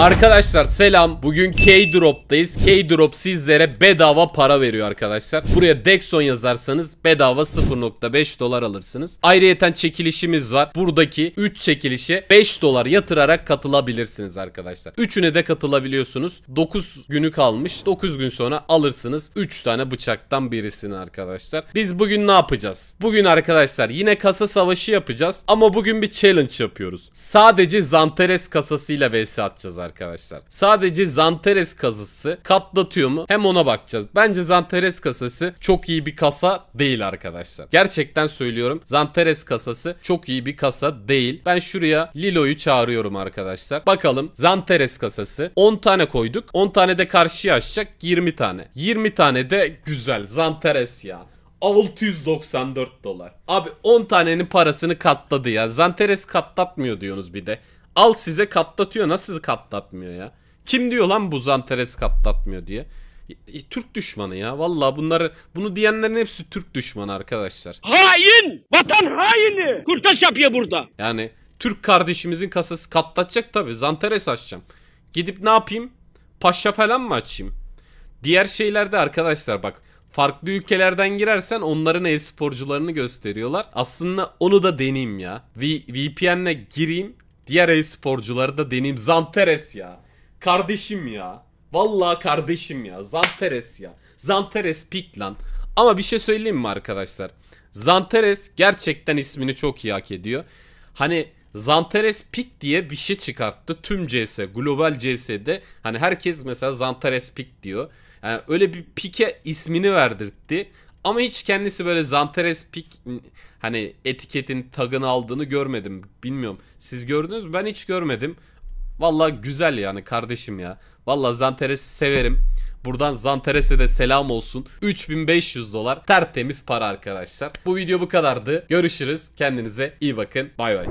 Arkadaşlar selam. Bugün K-Drop'tayız. K-Drop sizlere bedava para veriyor arkadaşlar. Buraya Dexon yazarsanız bedava 0.5 dolar alırsınız. Ayrıyeten çekilişimiz var. Buradaki 3 çekilişe 5 dolar yatırarak katılabilirsiniz arkadaşlar. Üçüne de katılabiliyorsunuz. 9 günü kalmış. 9 gün sonra alırsınız 3 tane bıçaktan birisini arkadaşlar. Biz bugün ne yapacağız? Bugün arkadaşlar yine kasa savaşı yapacağız ama bugün bir challenge yapıyoruz. Sadece Zanteres kasasıyla vs atacağız arkadaşlar arkadaşlar. Sadece Zanteres kasası katlatıyor mu? Hem ona bakacağız. Bence Zanteres kasası çok iyi bir kasa değil arkadaşlar. Gerçekten söylüyorum. Zanteres kasası çok iyi bir kasa değil. Ben şuraya Lilo'yu çağırıyorum arkadaşlar. Bakalım Zanteres kasası 10 tane koyduk. 10 tane de karşıya açacak 20 tane. 20 tane de güzel Zanteres ya. 694 dolar. Abi 10 tanenin parasını katladı ya. Zanteres katlatmıyor diyorsunuz bir de. Al size katlatıyor. Nasıl katlatmıyor ya? Kim diyor lan bu Zanteres katlatmıyor diye? E, Türk düşmanı ya. Valla bunları bunu diyenlerin hepsi Türk düşmanı arkadaşlar. Hain! Vatan haini! Kurtaş yapıyor burada. Yani Türk kardeşimizin kasası katlatacak tabi. Zanteres açacağım. Gidip ne yapayım? Paşa falan mı açayım? Diğer şeylerde arkadaşlar bak farklı ülkelerden girersen onların e-sporcularını gösteriyorlar. Aslında onu da deneyeyim ya. V VPN'le gireyim Diğer e-sporcuları da deneyim. Zanteres ya. Kardeşim ya. Vallahi kardeşim ya. Zanteres ya. Zanteres pik lan. Ama bir şey söyleyeyim mi arkadaşlar? Zanteres gerçekten ismini çok iyi hak ediyor. Hani Zanteres Pik diye bir şey çıkarttı. Tüm CS, global CS'de hani herkes mesela Zanteres Pik diyor. Yani öyle bir pike ismini verdirtti. Ama hiç kendisi böyle Zanteres Pik hani etiketin tagını aldığını görmedim. Bilmiyorum. Siz gördünüz mü? Ben hiç görmedim. Valla güzel yani kardeşim ya. Valla Zanteres'i severim. Buradan Zanteres'e de selam olsun. 3500 dolar tertemiz para arkadaşlar. Bu video bu kadardı. Görüşürüz. Kendinize iyi bakın. Bay bay.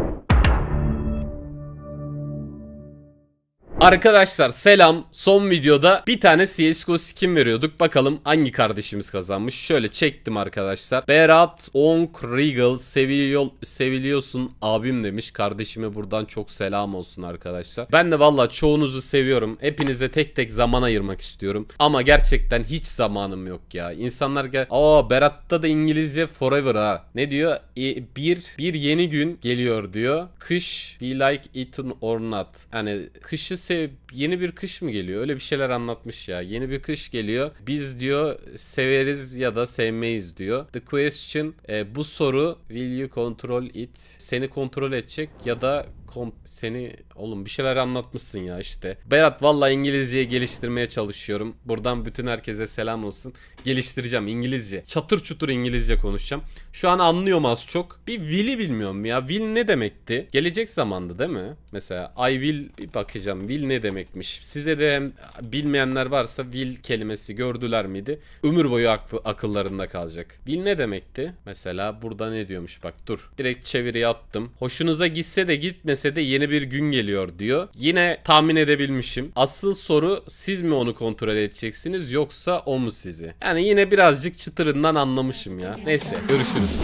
Arkadaşlar selam. Son videoda bir tane CSGO skin veriyorduk. Bakalım hangi kardeşimiz kazanmış. Şöyle çektim arkadaşlar. Berat Onk Regal seviliyor, seviliyorsun abim demiş. Kardeşime buradan çok selam olsun arkadaşlar. Ben de valla çoğunuzu seviyorum. Hepinize tek tek zaman ayırmak istiyorum. Ama gerçekten hiç zamanım yok ya. İnsanlar gel... Aa Berat'ta da İngilizce forever ha. Ne diyor? E, bir, bir yeni gün geliyor diyor. Kış we like it or not. Yani kışı to yeni bir kış mı geliyor? Öyle bir şeyler anlatmış ya. Yeni bir kış geliyor. Biz diyor severiz ya da sevmeyiz diyor. The question e, bu soru will you control it? Seni kontrol edecek ya da kom seni oğlum bir şeyler anlatmışsın ya işte. Berat valla İngilizceyi geliştirmeye çalışıyorum. Buradan bütün herkese selam olsun. Geliştireceğim İngilizce. Çatır çutur İngilizce konuşacağım. Şu an anlıyorum az çok. Bir will'i bilmiyorum ya. Will ne demekti? Gelecek zamanda değil mi? Mesela I will bir bakacağım. Will ne demek? demekmiş. Size de hem bilmeyenler varsa will kelimesi gördüler miydi? Ömür boyu akl akıllarında kalacak. Will ne demekti? Mesela burada ne diyormuş bak dur. Direkt çeviri yaptım. Hoşunuza gitse de gitmese de yeni bir gün geliyor diyor. Yine tahmin edebilmişim. Asıl soru siz mi onu kontrol edeceksiniz yoksa o mu sizi? Yani yine birazcık çıtırından anlamışım ya. Neyse görüşürüz.